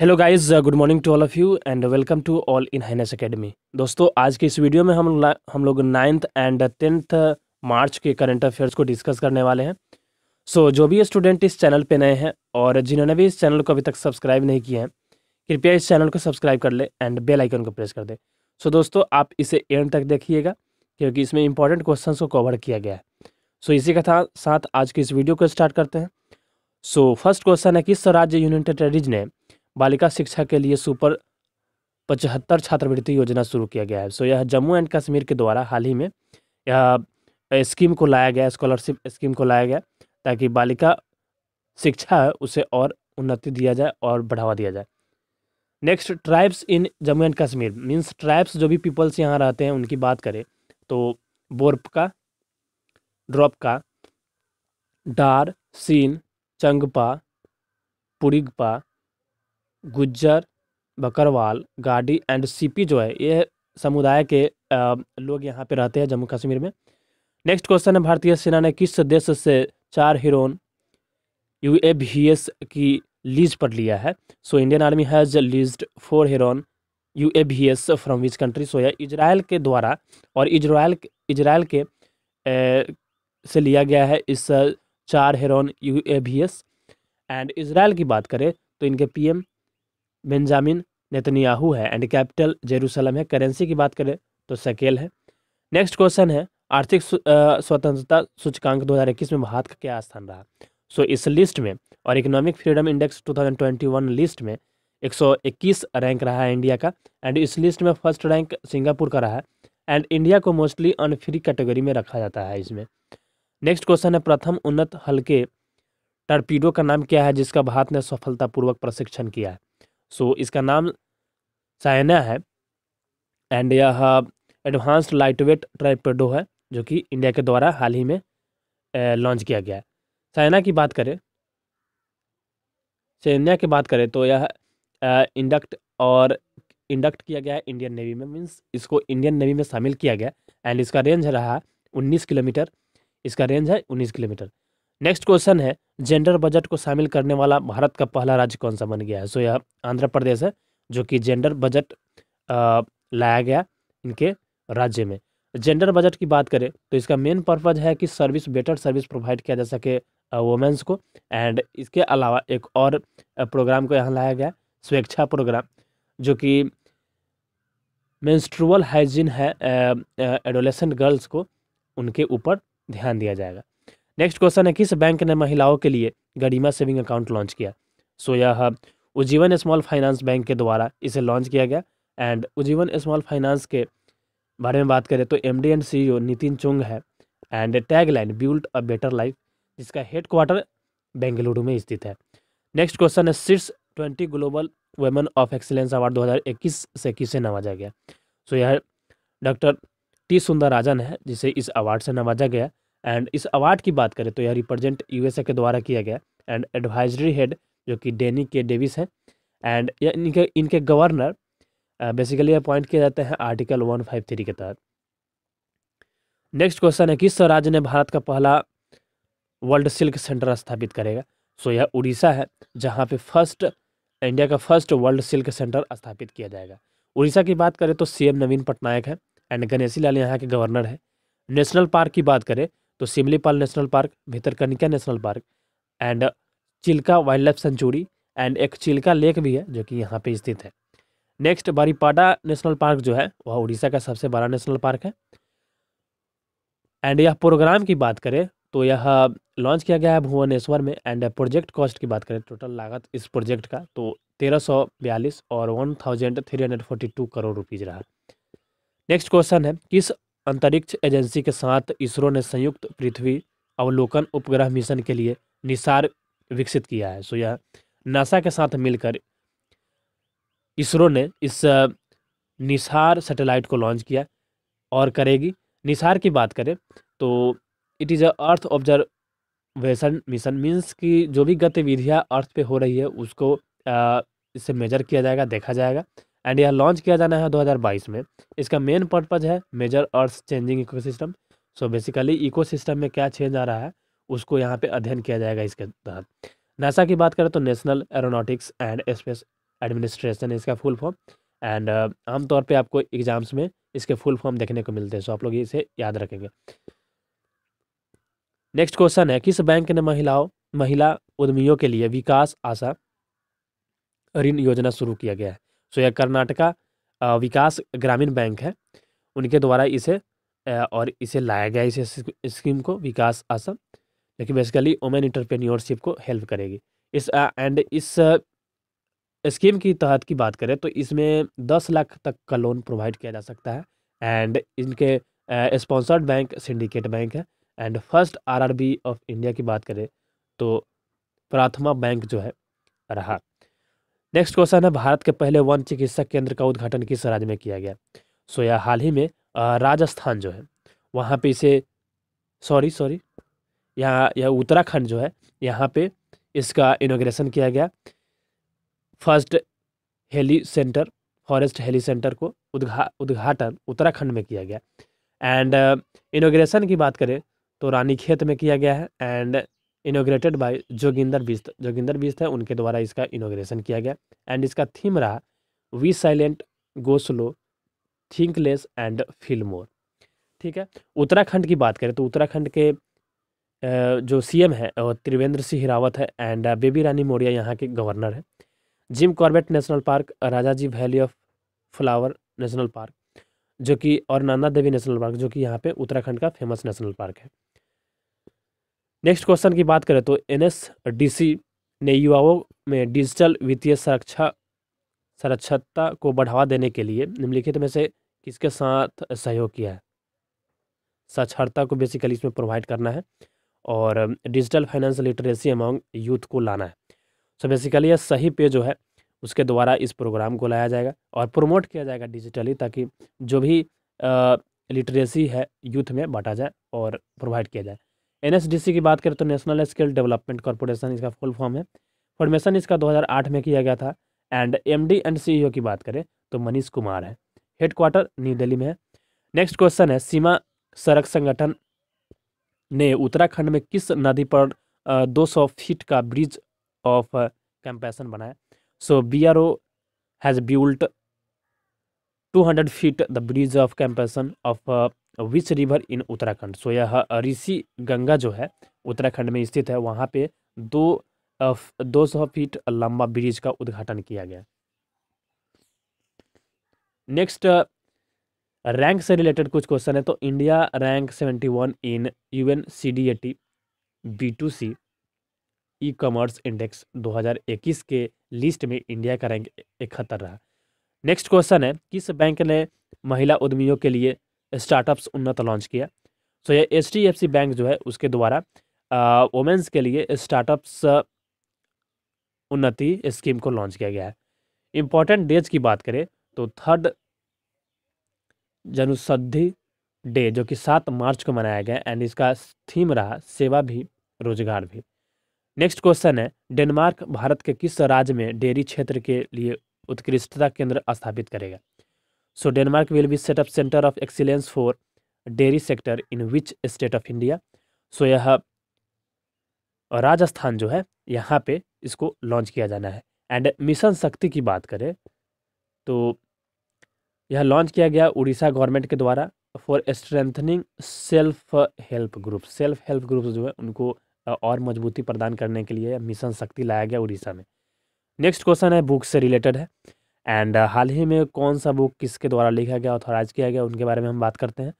hello guys good morning to all of you and welcome to all in Highness Academy दोस्तों आज के इस video में हम हम लोग नाइन्थ एंड टेंथ मार्च के करंट अफेयर्स को डिस्कस करने वाले हैं सो so, जो भी स्टूडेंट इस चैनल पे नए हैं और जिन्होंने भी इस चैनल को अभी तक सब्सक्राइब नहीं किए हैं कृपया इस चैनल को सब्सक्राइब कर ले एंड बेलाइकन को प्रेस कर दे सो so, दोस्तों आप इसे एंड तक देखिएगा क्योंकि इसमें इंपॉर्टेंट क्वेश्चन को कवर किया गया है सो so, इसी के साथ आज के इस वीडियो को स्टार्ट करते हैं सो फर्स्ट क्वेश्चन है कि स्वराज्य यूनियन टेरिटरीज ने बालिका शिक्षा के लिए सुपर पचहत्तर छात्रवृत्ति योजना शुरू किया गया है सो यह जम्मू एंड कश्मीर के द्वारा हाल ही में यह स्कीम को लाया गया स्कॉलरशिप स्कीम को लाया गया ताकि बालिका शिक्षा है उसे और उन्नति दिया जाए और बढ़ावा दिया जाए next tribes in Jammu and Kashmir means tribes जो भी पीपल्स यहाँ रहते हैं उनकी बात करें तो बोर्प का ड्रॉप का डार सीन चंगपा पुरिगपा गुज्जर बकरवाल गाडी एंड सीपी जो है ये समुदाय के लोग यहाँ पे रहते हैं जम्मू कश्मीर में नेक्स्ट क्वेश्चन है भारतीय सेना ने किस देश से चार हीरोन यू की लीज पर लिया है so Indian army has lease four Heron U A V S from which country so या इजराइल के द्वारा और इजराइल इजराइल के ए, से लिया गया है इस चार Heron U A V S and Israel की बात करें तो इनके पीएम बेंजामिन नेतन्याहू है एंड कैपिटल जेरूसलम है करेंसी की बात करें तो सकेल है नेक्स्ट क्वेश्चन है आर्थिक स्वतंत्रता सूचकांक 2021 में भारत का क्या स्थान रहा सो so, इस लिस्ट में और इकोनॉमिक फ्रीडम इंडेक्स 2021 लिस्ट में 121 रैंक रहा है इंडिया का एंड इस लिस्ट में फर्स्ट रैंक सिंगापुर का रहा है एंड इंडिया को मोस्टली अनफ्री कैटेगरी में रखा जाता है इसमें नेक्स्ट क्वेश्चन है प्रथम उन्नत हल्के टर्पीडो का नाम क्या है जिसका भारत ने सफलतापूर्वक प्रशिक्षण किया है सो so, इसका नाम साइना है एंड यह एडवांस्ड लाइटवेट ट्राइपेडो है जो कि इंडिया के द्वारा हाल ही में लॉन्च किया गया है साइना की बात करें सैन्या की बात करें तो यह इंडक्ट और इंडक्ट किया गया है इंडियन नेवी में मीन्स इसको इंडियन नेवी में शामिल किया गया एंड इसका रेंज रहा उन्नीस किलोमीटर इसका रेंज है उन्नीस किलोमीटर नेक्स्ट क्वेश्चन है जेंडर बजट को शामिल करने वाला भारत का पहला राज्य कौन सा बन गया है सो यह आंध्र प्रदेश है जो कि जेंडर बजट लाया गया इनके राज्य में जेंडर बजट की बात करें तो इसका मेन पर्पज़ है कि सर्विस बेटर सर्विस प्रोवाइड किया जा सके वुमेंस को एंड इसके अलावा एक और प्रोग्राम को यहाँ लाया गया स्वेच्छा प्रोग्राम जो कि मेंस्ट्रुअल हाइजीन है एडोलेसेंट गर्ल्स को उनके ऊपर ध्यान दिया जाएगा नेक्स्ट क्वेश्चन है किस बैंक ने महिलाओं के लिए गरिमा सेविंग अकाउंट लॉन्च किया सो so, यह उज्जीवन स्मॉल फाइनेंस बैंक के द्वारा इसे लॉन्च किया गया एंड उज्जीवन स्मॉल फाइनेंस के बारे में बात करें तो M D and C Nitin चुंग है and tagline build a better life जिसका हेडक्वार्टर बेंगलुरु में स्थित है नेक्स्ट क्वेश्चन है शीर्ष twenty global women of excellence award 2021 से किसे नवाजा गया सो so, यह डॉक्टर टी सुंदर राजन है जिसे इस अवार्ड से नवाजा गया एंड इस अवार्ड की बात करें तो यह रिप्रेजेंट यूएसए के द्वारा किया गया एंड एडवाइजरी हेड जो कि डेनी के डेविस है एंड इनके इनके गवर्नर बेसिकली अपॉइंट किया जाता है आर्टिकल वन फाइव थ्री के तहत नेक्स्ट क्वेश्चन है किस राज्य ने भारत का पहला वर्ल्ड सिल्क सेंटर स्थापित करेगा सो यह उड़ीसा है जहाँ पे फर्स्ट इंडिया का फर्स्ट वर्ल्ड सिल्क सेंटर स्थापित किया जाएगा उड़ीसा की बात करें तो सीएम नवीन पटनायक है एंड गणेशी लाल यहाँ के गवर्नर है नेशनल पार्क की बात करें तो Simlipal national park Bhitarkanika national park and Chilka wildlife sanctuary and एक चिल्का लेक भी है जो कि यहाँ पे स्थित है नेक्स्ट बारीपाडा नेशनल पार्क जो है वह उड़ीसा का सबसे बड़ा नेशनल पार्क है एंड यह प्रोग्राम की बात करें तो यह लॉन्च किया गया है भुवनेश्वर में एंड प्रोजेक्ट कॉस्ट की बात करें टोटल लागत इस प्रोजेक्ट का तो तेरह सौ बयालीस और one thousand three hundred forty two crore rupees रहा नेक्स्ट क्वेश्चन है किस अंतरिक्ष एजेंसी के साथ इसरो ने संयुक्त पृथ्वी अवलोकन उपग्रह मिशन के लिए निसार विकसित किया है सो यह नासा के साथ मिलकर इसरो ने इस निसार सैटेलाइट को लॉन्च किया और करेगी निसार की बात करें तो it is a earth observation mission means कि जो भी गतिविधियाँ अर्थ पे हो रही है उसको इससे मेजर किया जाएगा देखा जाएगा एंड यह लॉन्च किया जाना है 2022 में इसका मेन पर्पज़ है major earth changing ecosystem so basically ecosystem में क्या चेंज आ रहा है उसको यहाँ पे अध्ययन किया जाएगा इसके तहत नासा की बात करें तो national aeronautics and space administration इसका फुल फॉर्म एंड आमतौर पर आपको एग्जाम्स में इसके फुल फॉर्म देखने को मिलते हैं सो आप लोग इसे याद रखेंगे नेक्स्ट क्वेश्चन है किस बैंक ने महिलाओं महिला उद्यमियों के लिए विकास आशा ऋण योजना शुरू किया गया है सो यह कर्नाटका विकास ग्रामीण बैंक है उनके द्वारा इसे और इसे लाया गया इसे स्कीम को विकास आसम लेकिन बेसिकली वुमेन इंटरप्रेन्योरशिप को हेल्प करेगी इस एंड इस स्कीम की तहत की बात करें तो इसमें दस लाख तक का लोन प्रोवाइड किया जा सकता है एंड इनके स्पॉन्सर्ड बैंक सिंडिकेट बैंक है and first RRB of India की बात करें तो प्राथमा बैंक जो है रहा नेक्स्ट क्वेश्चन है भारत के पहले वन चिकित्सा केंद्र का उद्घाटन किस राज्य में किया गया सो यह हाल ही में राजस्थान जो है वहाँ पे इसे सॉरी सॉरी यहाँ यह उत्तराखंड जो है यहाँ पे इसका इनोग्रेशन किया गया first heli centre forest heli centre को उद्घा उद्घाटन उत्तराखंड में किया गया एंड इनोग्रेशन की बात करें तो रानीखेत में किया गया है and inaugurated by Joginder Bisht Joginder Bisht है उनके द्वारा इसका इनोग्रेशन किया गया एंड इसका थीम रहा we silent go slow think less and feel more ठीक है उत्तराखंड की बात करें तो उत्तराखंड के जो सीएम है त्रिवेंद्र सिंह रावत है एंड बेबी रानी मौर्या यहाँ के गवर्नर है Jim Corbett national park Rajaji valley of flower national park जो कि और नंदा देवी नेशनल पार्क जो कि यहाँ पे उत्तराखंड का फेमस नेशनल पार्क है नेक्स्ट क्वेश्चन की बात करें तो एनएसडीसी ने युवाओं में डिजिटल वित्तीय सुरक्षा सुरक्षता को बढ़ावा देने के लिए निम्नलिखित में से किसके साथ सहयोग किया है साक्षरता को बेसिकली इसमें प्रोवाइड करना है और digital finance literacy among youth को लाना है सो so बेसिकली यह सही पे जो है उसके द्वारा इस प्रोग्राम को लाया जाएगा और प्रमोट किया जाएगा डिजिटली ताकि जो भी लिटरेसी है यूथ में बांटा जाए और प्रोवाइड किया जाए एन की बात करें तो नेशनल स्किल डेवलपमेंट कॉरपोरेशन इसका फुल फॉर्म है फॉर्मेशन इसका 2008 में किया गया था एंड एमडी एंड सीईओ की बात करें तो मनीष कुमार है हेडक्वार्टर न्यू दिल्ली में है नेक्स्ट क्वेश्चन है सीमा सड़क संगठन ने उत्तराखंड में किस नदी पर दो सौ फीट का ब्रिज ऑफ कंपेसन बनाया so B R O has built two hundred feet the bridge of compassion of which river in Uttarakhand so यह ऋषि गंगा जो है उत्तराखंड में स्थित है वहाँ पे दो दो सौ फीट लंबा ब्रिज का उद्घाटन किया गया नेक्स्ट रैंक से रिलेटेड कुछ क्वेश्चन है तो India rank seventy one in U N C T A D B two C E commerce index 2021 के लिस्ट में इंडिया का रैंक इकहत्तर रहा नेक्स्ट क्वेश्चन है किस बैंक ने महिला उद्यमियों के लिए स्टार्टअप्स उन्नत लॉन्च किया सो यह H D F C bank जो है उसके द्वारा वुमेंस के लिए स्टार्टअप्स उन्नति स्कीम को लॉन्च किया गया है इम्पॉर्टेंट डेज की बात करें तो थर्ड जनुसद्धि डे जो कि सात मार्च को मनाया गया एंड इसका थीम रहा सेवा भी रोजगार भी नेक्स्ट क्वेश्चन है डेनमार्क भारत के किस राज्य में डेयरी क्षेत्र के लिए उत्कृष्टता केंद्र स्थापित करेगा so Denmark will be set up centre of excellence for for sector in which state of India so यह राजस्थान जो है यहाँ पे इसको लॉन्च किया जाना है एंड मिशन शक्ति की बात करें तो यह लॉन्च किया गया उड़ीसा गवर्नमेंट के द्वारा for strengthening self help group self help group जो है उनको और मजबूती प्रदान करने के लिए मिशन शक्ति लाया गया उड़ीसा में नेक्स्ट क्वेश्चन है बुक से रिलेटेड है एंड uh, हाल ही में कौन सा बुक किसके द्वारा लिखा गया ऑथोराइज किया गया उनके बारे में हम बात करते हैं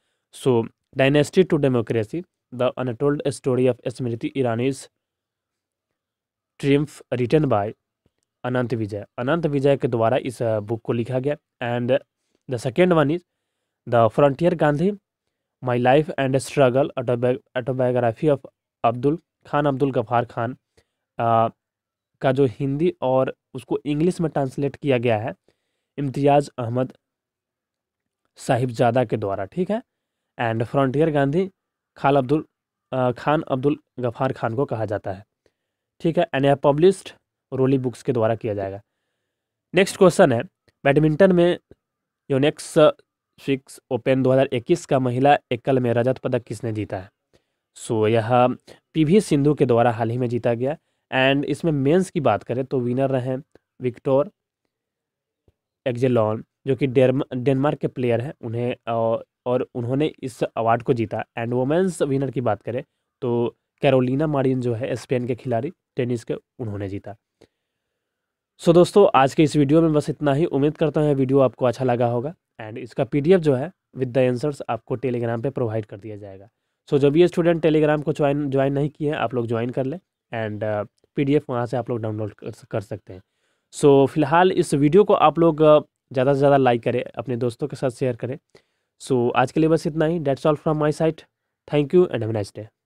so dynasty to democracy the untold story of Smriti Irani's triumph return by Anant Vijay Anant Vijay के द्वारा इस बुक uh, को लिखा गया and the second one is the frontier Gandhi my life and struggle autobiography of Abdul Khan Abdul Gaffar Khan आ, का जो हिंदी और उसको इंग्लिश में ट्रांसलेट किया गया है इम्तियाज़ अहमद साहिबजादा के द्वारा ठीक है एंड फ्रंटियर गांधी खाल अब्दुल खान अब्दुल गफ़ार खान को कहा जाता है ठीक है एंड यह पब्लिश्ड रोली बुक्स के द्वारा किया जाएगा नेक्स्ट क्वेश्चन है बैडमिंटन में यूनेक्स सिक्स ओपन 2021 का महिला एकल में रजत पदक किसने जीता है सो यह पीवी सिंधु के द्वारा हाल ही में जीता गया एंड इसमें मेंस की बात करें तो विनर रहे विक्टोर एक्जेलॉन जो कि डेनमार्क के प्लेयर हैं उन्हें और उन्होंने इस अवार्ड को जीता एंड वोमेंस विनर की बात करें तो कैरोलिना मारिन जो है स्पेन के खिलाड़ी टेनिस के उन्होंने जीता सो so, दोस्तों आज के इस वीडियो में बस इतना ही उम्मीद करता हूँ वीडियो आपको अच्छा लगा होगा एंड इसका पीडीएफ जो है विद द आंसर्स आपको टेलीग्राम पे प्रोवाइड कर दिया जाएगा सो so, जो भी स्टूडेंट टेलीग्राम को ज्वाइन ज्वाइन नहीं किए हैं आप लोग ज्वाइन कर लें एंड पीडीएफ uh, वहाँ से आप लोग डाउनलोड कर सकते हैं सो so, फिलहाल इस वीडियो को आप लोग uh, ज़्यादा से ज़्यादा लाइक करें अपने दोस्तों के साथ शेयर करें सो so, आज के लिए बस इतना ही that's all from my side thank you and have nice day